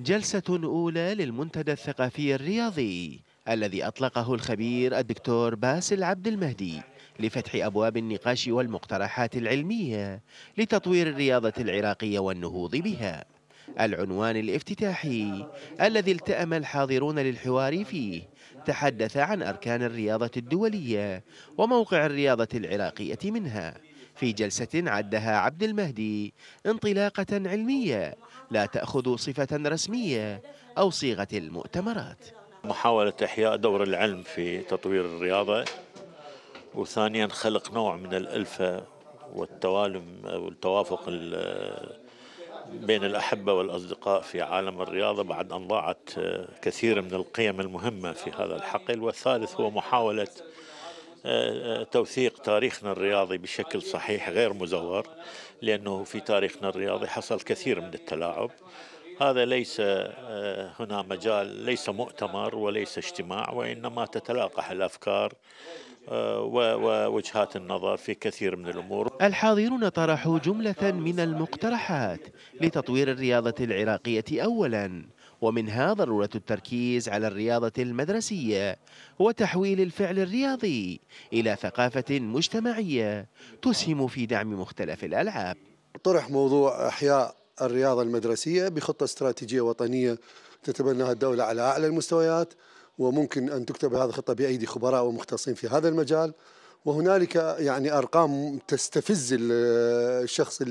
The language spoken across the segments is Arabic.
جلسة أولى للمنتدى الثقافي الرياضي الذي أطلقه الخبير الدكتور باسل عبد المهدي لفتح أبواب النقاش والمقترحات العلمية لتطوير الرياضة العراقية والنهوض بها العنوان الافتتاحي الذي التأم الحاضرون للحوار فيه تحدث عن أركان الرياضة الدولية وموقع الرياضة العراقية منها في جلسة عدها عبد المهدي انطلاقة علمية لا تأخذ صفة رسمية أو صيغة المؤتمرات محاولة إحياء دور العلم في تطوير الرياضة وثانيا خلق نوع من الألفة والتوالم والتوافق بين الأحبة والأصدقاء في عالم الرياضة بعد أن ضاعت كثير من القيم المهمة في هذا الحقل والثالث هو محاولة توثيق تاريخنا الرياضي بشكل صحيح غير مزور لأنه في تاريخنا الرياضي حصل كثير من التلاعب هذا ليس آه، هنا مجال ليس مؤتمر وليس اجتماع وإنما تتلاقح الأفكار آه، ووجهات النظر في كثير من الأمور الحاضرون طرحوا جملة من المقترحات لتطوير الرياضة العراقية أولاً ومنها ضرورة التركيز على الرياضة المدرسية وتحويل الفعل الرياضي إلى ثقافة مجتمعية تسهم في دعم مختلف الألعاب طرح موضوع إحياء الرياضة المدرسية بخطة استراتيجية وطنية تتبناها الدولة على أعلى المستويات وممكن أن تكتب هذه الخطة بأيدي خبراء ومختصين في هذا المجال وهنالك يعني ارقام تستفز الشخص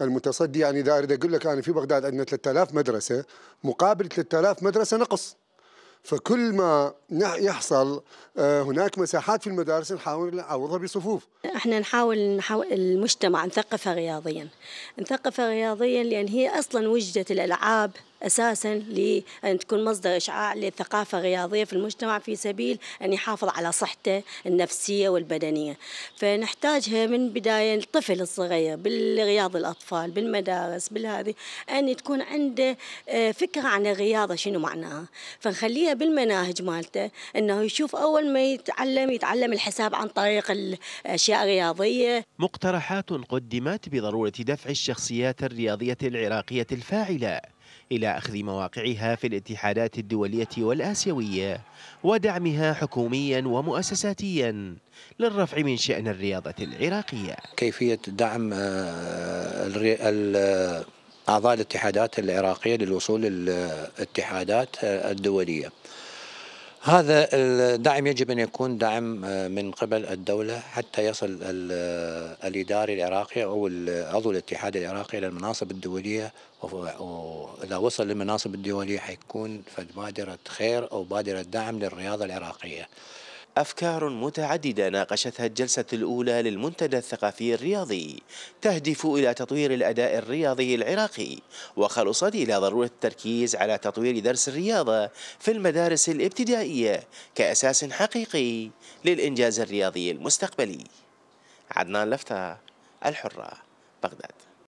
المتصدي يعني اذا اريد اقول لك انا في بغداد عندنا 3000 مدرسه مقابل 3000 مدرسه نقص فكل ما يحصل آه، هناك مساحات في المدارس نحاول نعوضها بصفوف احنا نحاول, المجتمع نثقفه رياضيا نثقفه رياضيا لان هي اصلا وجدت الالعاب أساسا لأن تكون مصدر إشعاع للثقافه الرياضيه في المجتمع في سبيل أن يحافظ على صحته النفسية والبدنية فنحتاجها من بداية الطفل الصغير بالرياض الأطفال بالمدارس بالهذه أن تكون عنده آه، فكرة عن الرياضة شنو معناها فنخليها بالمناهج مالته أنه يشوف أول ما يتعلم يتعلم الحساب عن طريق الأشياء الرياضية مقترحات قدمت بضرورة دفع الشخصيات الرياضية العراقية الفاعلة إلى أخذ مواقعها في الاتحادات الدولية والآسيوية ودعمها حكوميا ومؤسساتيا للرفع من شأن الرياضة العراقية كيفية دعم آه، أعضاء الاتحادات العراقية للوصول للاتحادات آه، الدولية هذا الدعم يجب ان يكون دعم آه، من قبل الدوله حتى يصل آه، الاداري العراقي او عضو الاتحاد العراقي الى المناصب الدوليه واذا وصل للمناصب الدوليه حيكون فد بادره خير او بادره دعم للرياضه العراقيه. أفكار متعددة ناقشتها الجلسة الأولى للمنتدى الثقافي الرياضي تهدف إلى تطوير الأداء الرياضي العراقي وخلصت إلى ضرورة التركيز على تطوير درس الرياضة في المدارس الابتدائية كأساس حقيقي للإنجاز الرياضي المستقبلي عدنان لفتا الحرة بغداد